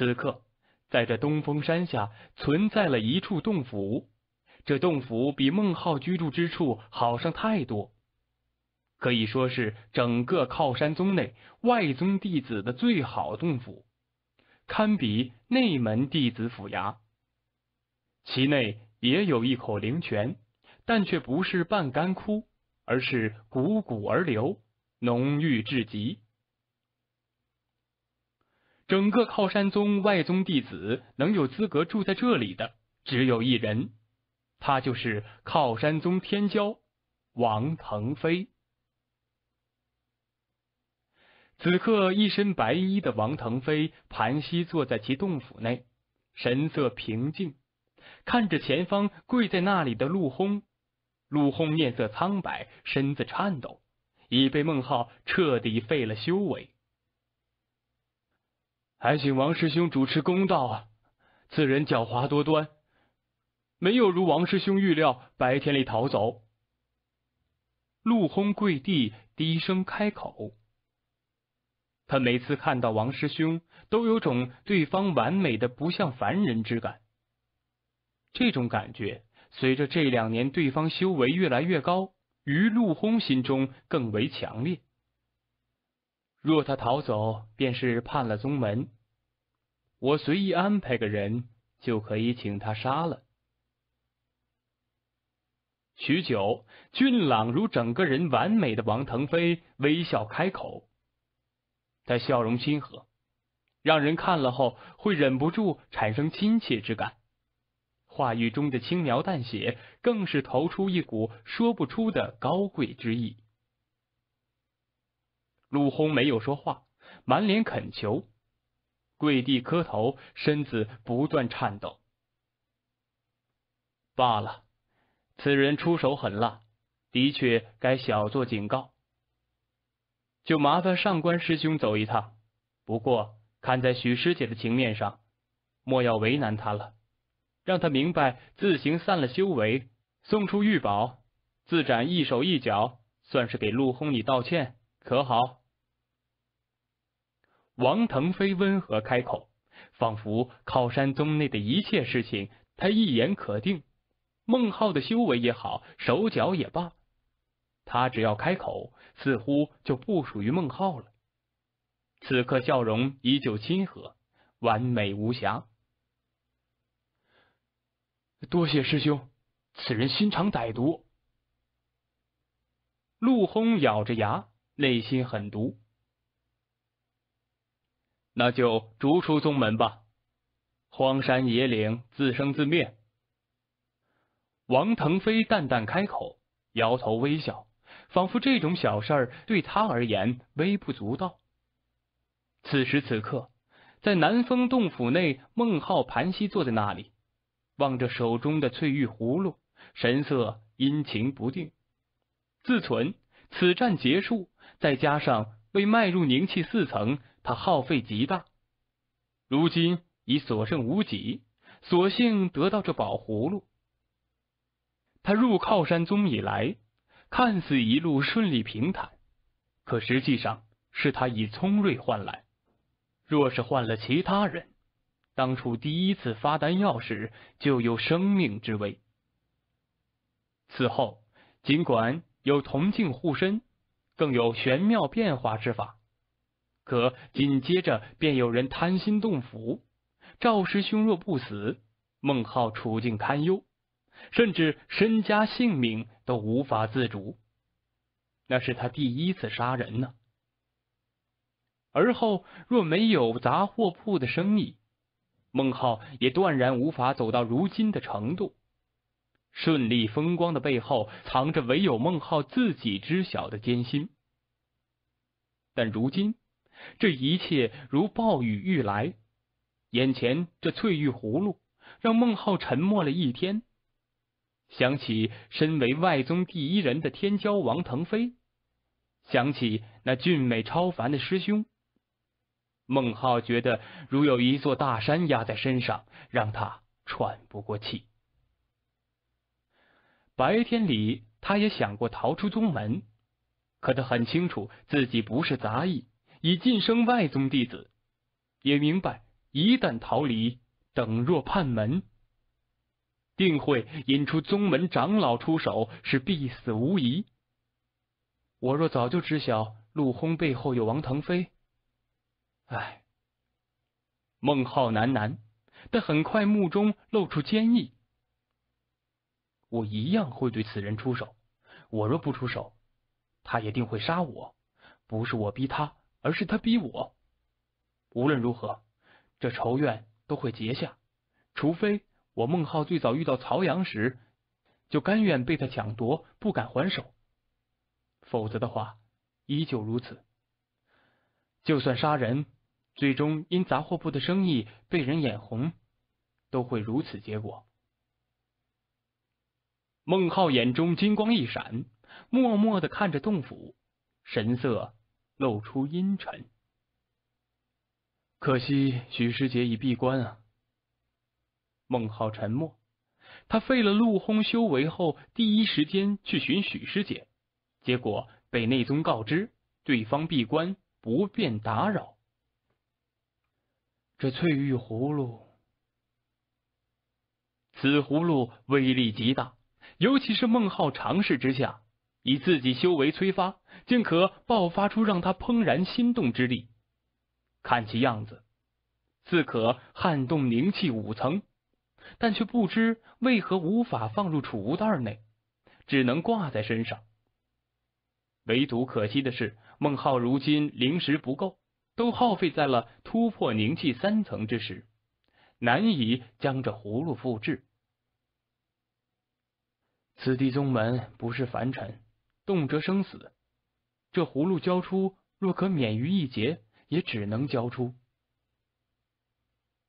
此刻，在这东峰山下存在了一处洞府，这洞府比孟浩居住之处好上太多，可以说是整个靠山宗内外宗弟子的最好洞府，堪比内门弟子府衙。其内也有一口灵泉，但却不是半干枯，而是汩汩而流，浓郁至极。整个靠山宗外宗弟子能有资格住在这里的，只有一人，他就是靠山宗天骄王腾飞。此刻，一身白衣的王腾飞盘膝坐在其洞府内，神色平静，看着前方跪在那里的陆轰。陆轰面色苍白，身子颤抖，已被孟浩彻底废了修为。还请王师兄主持公道啊！此人狡猾多端，没有如王师兄预料，白天里逃走。陆轰跪地，低声开口。他每次看到王师兄，都有种对方完美的不像凡人之感。这种感觉随着这两年对方修为越来越高，于陆轰心中更为强烈。若他逃走，便是叛了宗门。我随意安排个人，就可以请他杀了。许久，俊朗如整个人完美的王腾飞微笑开口，他笑容亲和，让人看了后会忍不住产生亲切之感。话语中的轻描淡写，更是投出一股说不出的高贵之意。陆轰没有说话，满脸恳求，跪地磕头，身子不断颤抖。罢了，此人出手狠辣，的确该小做警告。就麻烦上官师兄走一趟。不过看在许师姐的情面上，莫要为难他了，让他明白自行散了修为，送出玉宝，自斩一手一脚，算是给陆轰你道歉，可好？王腾飞温和开口，仿佛靠山宗内的一切事情，他一言可定。孟浩的修为也好，手脚也罢，他只要开口，似乎就不属于孟浩了。此刻笑容依旧亲和，完美无瑕。多谢师兄，此人心肠歹毒。陆轰咬着牙，内心狠毒。那就逐出宗门吧，荒山野岭自生自灭。王腾飞淡淡开口，摇头微笑，仿佛这种小事儿对他而言微不足道。此时此刻，在南风洞府内，孟浩盘膝坐在那里，望着手中的翠玉葫芦，神色阴晴不定。自存此战结束，再加上未迈入凝气四层。他耗费极大，如今已所剩无几，索性得到这宝葫芦。他入靠山宗以来，看似一路顺利平坦，可实际上是他以聪锐换来。若是换了其他人，当初第一次发丹药时就有生命之危。此后，尽管有铜镜护身，更有玄妙变化之法。可紧接着便有人贪心动府，赵师兄若不死，孟浩处境堪忧，甚至身家性命都无法自主。那是他第一次杀人呢。而后若没有杂货铺的生意，孟浩也断然无法走到如今的程度。顺利风光的背后，藏着唯有孟浩自己知晓的艰辛。但如今。这一切如暴雨欲来，眼前这翠玉葫芦让孟浩沉默了一天。想起身为外宗第一人的天骄王腾飞，想起那俊美超凡的师兄，孟浩觉得如有一座大山压在身上，让他喘不过气。白天里他也想过逃出宗门，可他很清楚自己不是杂役。以晋升外宗弟子，也明白一旦逃离，等若叛门，定会引出宗门长老出手，是必死无疑。我若早就知晓陆轰背后有王腾飞，唉。孟浩喃喃，但很快目中露出坚毅。我一样会对此人出手。我若不出手，他也定会杀我。不是我逼他。而是他逼我。无论如何，这仇怨都会结下。除非我孟浩最早遇到曹阳时，就甘愿被他抢夺，不敢还手；否则的话，依旧如此。就算杀人，最终因杂货铺的生意被人眼红，都会如此结果。孟浩眼中金光一闪，默默的看着洞府，神色。露出阴沉。可惜许师姐已闭关啊。孟浩沉默，他废了陆轰修为后，第一时间去寻许师姐，结果被内宗告知对方闭关不便打扰。这翠玉葫芦，此葫芦威力极大，尤其是孟浩尝试之下。以自己修为催发，竟可爆发出让他怦然心动之力。看其样子，自可撼动灵气五层，但却不知为何无法放入储物袋内，只能挂在身上。唯独可惜的是，孟浩如今灵石不够，都耗费在了突破灵气三层之时，难以将这葫芦复制。此地宗门不是凡尘。动辄生死，这葫芦交出，若可免于一劫，也只能交出。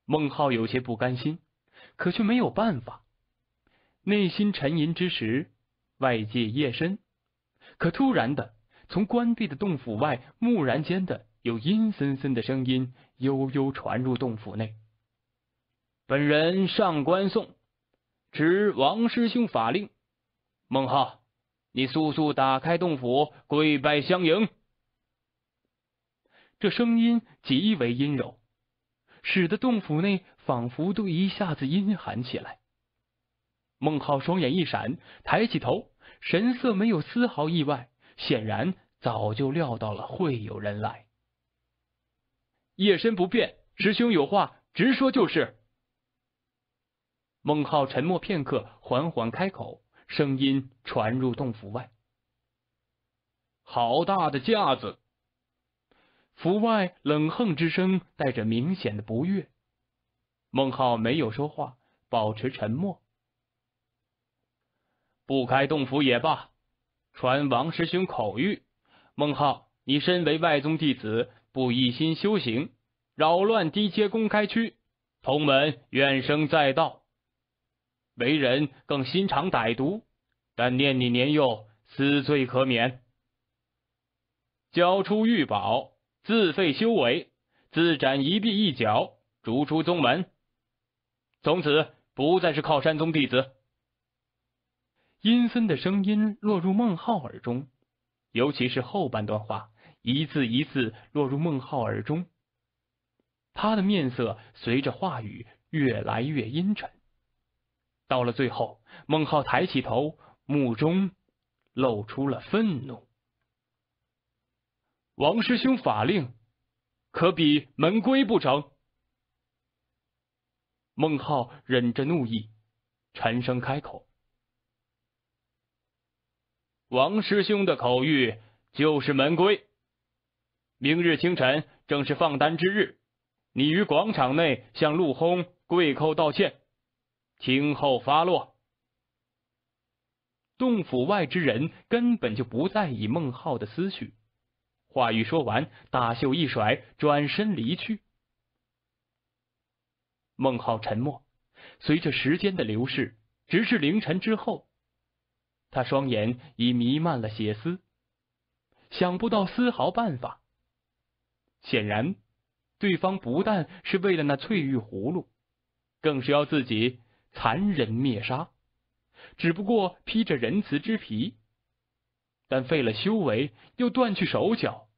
孟浩有些不甘心，可却没有办法。内心沉吟之时，外界夜深，可突然的，从关闭的洞府外，蓦然间的有阴森森的声音悠悠传入洞府内。本人上官宋，执王师兄法令，孟浩。你速速打开洞府，跪拜相迎。这声音极为阴柔，使得洞府内仿佛都一下子阴寒起来。孟浩双眼一闪，抬起头，神色没有丝毫意外，显然早就料到了会有人来。夜深不变，师兄有话直说就是。孟浩沉默片刻，缓缓开口。声音传入洞府外，好大的架子！府外冷哼之声带着明显的不悦。孟浩没有说话，保持沉默。不开洞府也罢。传王师兄口谕：孟浩，你身为外宗弟子，不一心修行，扰乱低阶公开区，同门怨声载道。为人更心肠歹毒，但念你年幼，死罪可免。交出玉宝，自废修为，自斩一臂一脚，逐出宗门，从此不再是靠山宗弟子。阴森的声音落入孟浩耳中，尤其是后半段话，一字一字落入孟浩耳中。他的面色随着话语越来越阴沉。到了最后，孟浩抬起头，目中露出了愤怒。王师兄法令可比门规不成？孟浩忍着怒意，沉声开口：“王师兄的口谕就是门规。明日清晨正是放单之日，你于广场内向陆轰跪叩道歉。”听候发落。洞府外之人根本就不在意孟浩的思绪。话语说完，大袖一甩，转身离去。孟浩沉默。随着时间的流逝，直至凌晨之后，他双眼已弥漫了血丝，想不到丝毫办法。显然，对方不但是为了那翠玉葫芦，更是要自己。残忍灭杀，只不过披着仁慈之皮，但废了修为，又断去手脚，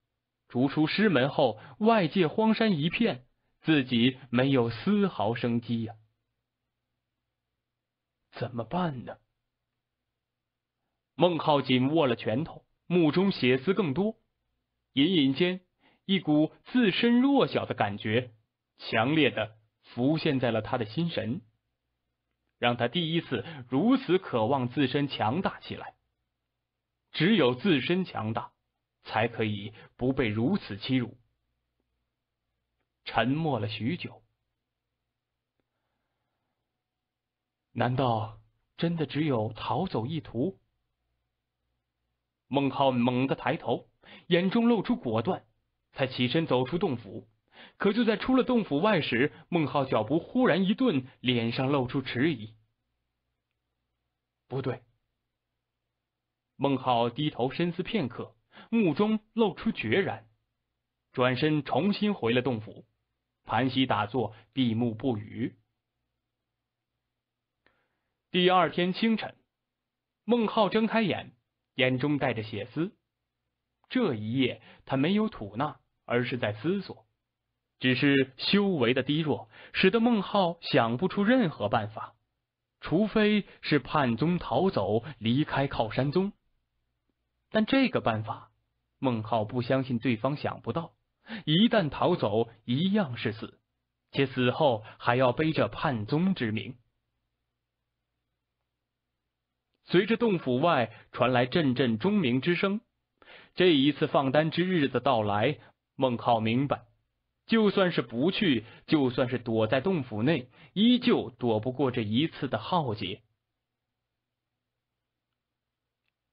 逐出师门后，外界荒山一片，自己没有丝毫生机呀，怎么办呢？孟浩紧握了拳头，目中血丝更多，隐隐间一股自身弱小的感觉强烈的浮现在了他的心神。让他第一次如此渴望自身强大起来。只有自身强大，才可以不被如此欺辱。沉默了许久，难道真的只有逃走一途？孟浩猛地抬头，眼中露出果断，才起身走出洞府。可就在出了洞府外时，孟浩脚步忽然一顿，脸上露出迟疑。不对。孟浩低头深思片刻，目中露出决然，转身重新回了洞府，盘膝打坐，闭目不语。第二天清晨，孟浩睁开眼，眼中带着血丝。这一夜，他没有吐纳，而是在思索。只是修为的低弱，使得孟浩想不出任何办法，除非是叛宗逃走，离开靠山宗。但这个办法，孟浩不相信对方想不到。一旦逃走，一样是死，且死后还要背着叛宗之名。随着洞府外传来阵阵钟鸣之声，这一次放丹之日的到来，孟浩明白。就算是不去，就算是躲在洞府内，依旧躲不过这一次的浩劫。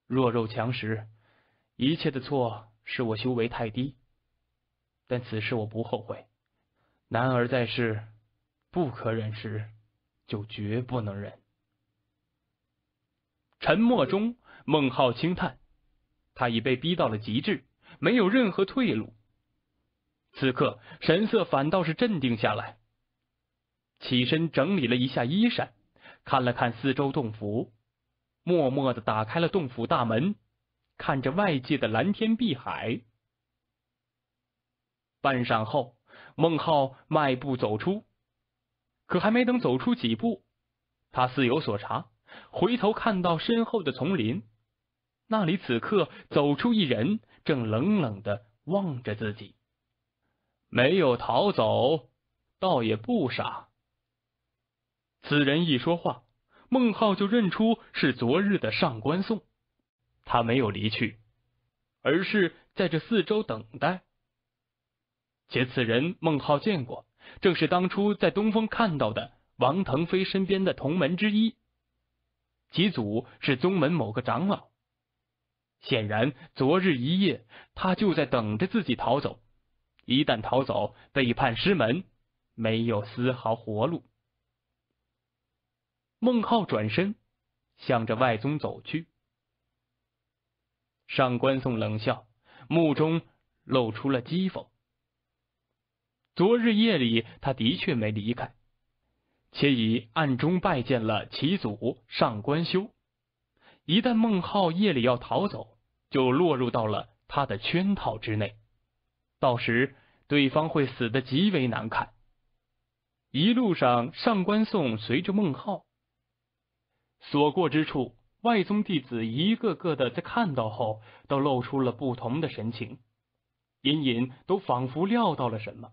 弱肉强食，一切的错是我修为太低，但此事我不后悔。男儿在世，不可忍时，就绝不能忍。沉默中，孟浩轻叹，他已被逼到了极致，没有任何退路。此刻神色反倒是镇定下来，起身整理了一下衣衫，看了看四周洞府，默默的打开了洞府大门，看着外界的蓝天碧海。半晌后，孟浩迈步走出，可还没等走出几步，他似有所察，回头看到身后的丛林，那里此刻走出一人，正冷冷的望着自己。没有逃走，倒也不傻。此人一说话，孟浩就认出是昨日的上官宋。他没有离去，而是在这四周等待。且此人孟浩见过，正是当初在东风看到的王腾飞身边的同门之一，其祖是宗门某个长老。显然，昨日一夜，他就在等着自己逃走。一旦逃走，背叛师门，没有丝毫活路。孟浩转身向着外宗走去。上官颂冷笑，目中露出了讥讽。昨日夜里，他的确没离开，且已暗中拜见了其祖上官修。一旦孟浩夜里要逃走，就落入到了他的圈套之内，到时。对方会死得极为难看。一路上，上官宋随着孟浩，所过之处，外宗弟子一个个的在看到后，都露出了不同的神情，隐隐都仿佛料到了什么。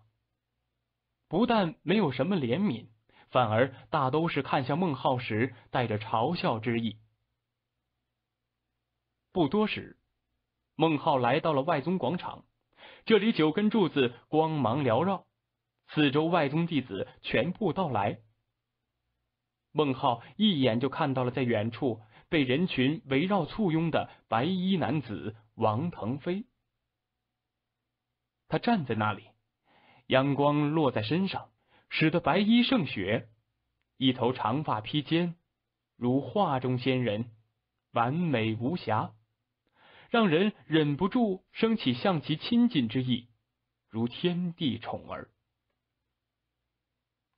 不但没有什么怜悯，反而大都是看向孟浩时带着嘲笑之意。不多时，孟浩来到了外宗广场。这里九根柱子光芒缭绕，四周外宗弟子全部到来。孟浩一眼就看到了在远处被人群围绕簇拥的白衣男子王腾飞。他站在那里，阳光落在身上，使得白衣胜雪，一头长发披肩，如画中仙人，完美无瑕。让人忍不住升起向其亲近之意，如天地宠儿。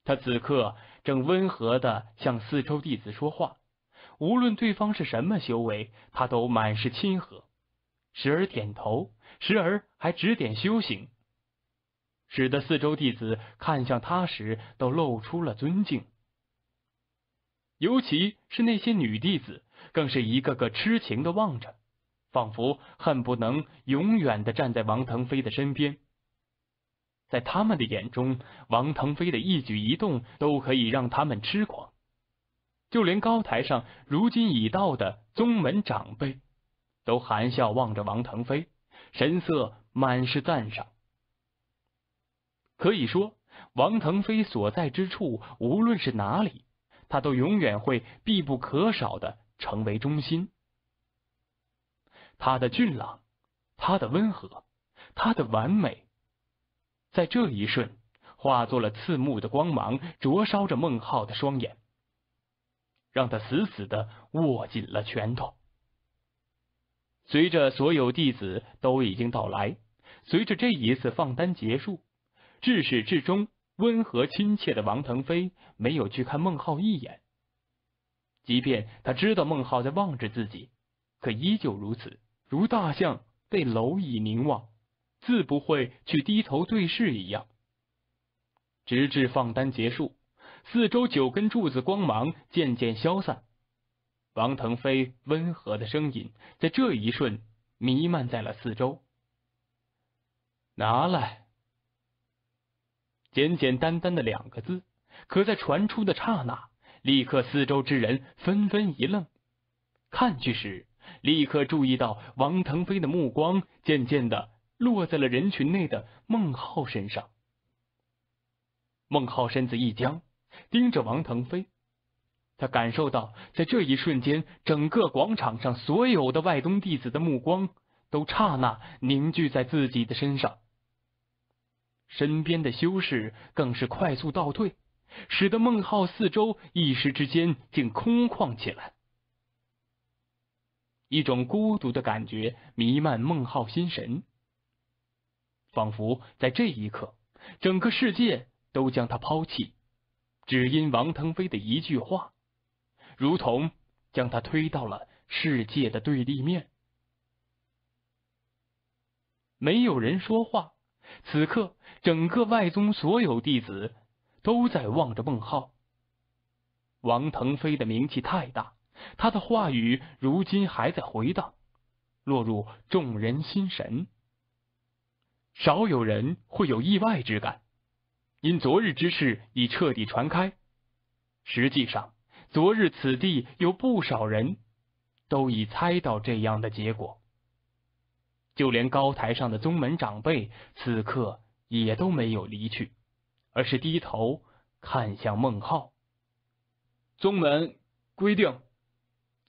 他此刻正温和的向四周弟子说话，无论对方是什么修为，他都满是亲和，时而点头，时而还指点修行，使得四周弟子看向他时都露出了尊敬。尤其是那些女弟子，更是一个个痴情的望着。仿佛恨不能永远的站在王腾飞的身边，在他们的眼中，王腾飞的一举一动都可以让他们痴狂。就连高台上如今已到的宗门长辈，都含笑望着王腾飞，神色满是赞赏。可以说，王腾飞所在之处，无论是哪里，他都永远会必不可少的成为中心。他的俊朗，他的温和，他的完美，在这一瞬化作了刺目的光芒，灼烧着孟浩的双眼，让他死死的握紧了拳头。随着所有弟子都已经到来，随着这一次放单结束，至始至终，温和亲切的王腾飞没有去看孟浩一眼，即便他知道孟浩在望着自己，可依旧如此。如大象被蝼蚁凝望，自不会去低头对视一样。直至放单结束，四周九根柱子光芒渐渐消散，王腾飞温和的声音在这一瞬弥漫在了四周。拿来。简简单单的两个字，可在传出的刹那，立刻四周之人纷纷一愣，看去时。立刻注意到，王腾飞的目光渐渐的落在了人群内的孟浩身上。孟浩身子一僵，盯着王腾飞。他感受到，在这一瞬间，整个广场上所有的外宗弟子的目光都刹那凝聚在自己的身上，身边的修士更是快速倒退，使得孟浩四周一时之间竟空旷起来。一种孤独的感觉弥漫孟浩心神，仿佛在这一刻，整个世界都将他抛弃，只因王腾飞的一句话，如同将他推到了世界的对立面。没有人说话，此刻整个外宗所有弟子都在望着孟浩。王腾飞的名气太大。他的话语如今还在回荡，落入众人心神。少有人会有意外之感，因昨日之事已彻底传开。实际上，昨日此地有不少人都已猜到这样的结果。就连高台上的宗门长辈，此刻也都没有离去，而是低头看向孟浩。宗门规定。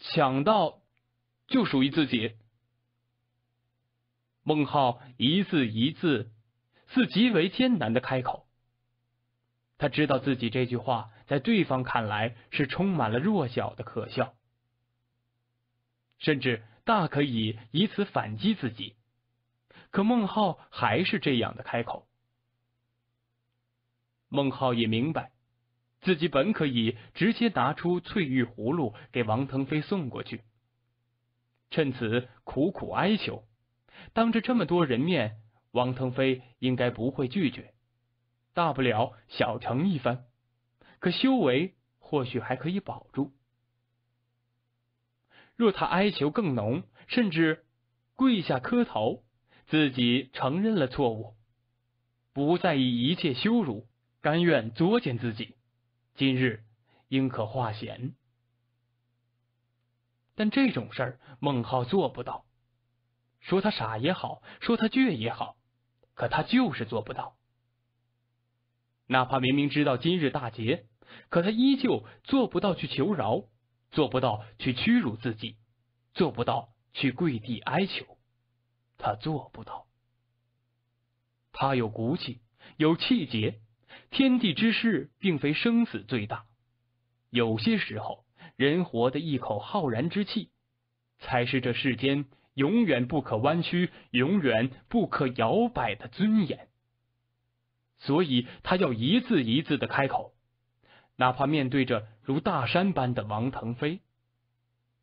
抢到就属于自己。孟浩一字一字，似极为艰难的开口。他知道自己这句话在对方看来是充满了弱小的可笑，甚至大可以以此反击自己。可孟浩还是这样的开口。孟浩也明白。自己本可以直接拿出翠玉葫芦给王腾飞送过去，趁此苦苦哀求。当着这么多人面，王腾飞应该不会拒绝，大不了小惩一番，可修为或许还可以保住。若他哀求更浓，甚至跪下磕头，自己承认了错误，不在意一切羞辱，甘愿作践自己。今日应可化险，但这种事儿孟浩做不到。说他傻也好，说他倔也好，可他就是做不到。哪怕明明知道今日大劫，可他依旧做不到去求饶，做不到去屈辱自己，做不到去跪地哀求，他做不到。他有骨气，有气节。天地之事，并非生死最大。有些时候，人活的一口浩然之气，才是这世间永远不可弯曲、永远不可摇摆的尊严。所以，他要一字一字的开口，哪怕面对着如大山般的王腾飞，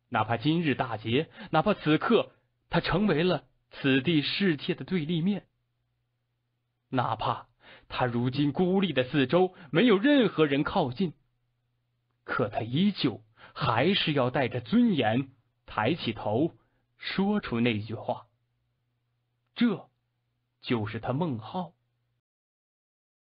哪怕今日大劫，哪怕此刻他成为了此地世界的对立面，哪怕……他如今孤立的四周，没有任何人靠近，可他依旧还是要带着尊严抬起头，说出那句话。这就是他孟浩。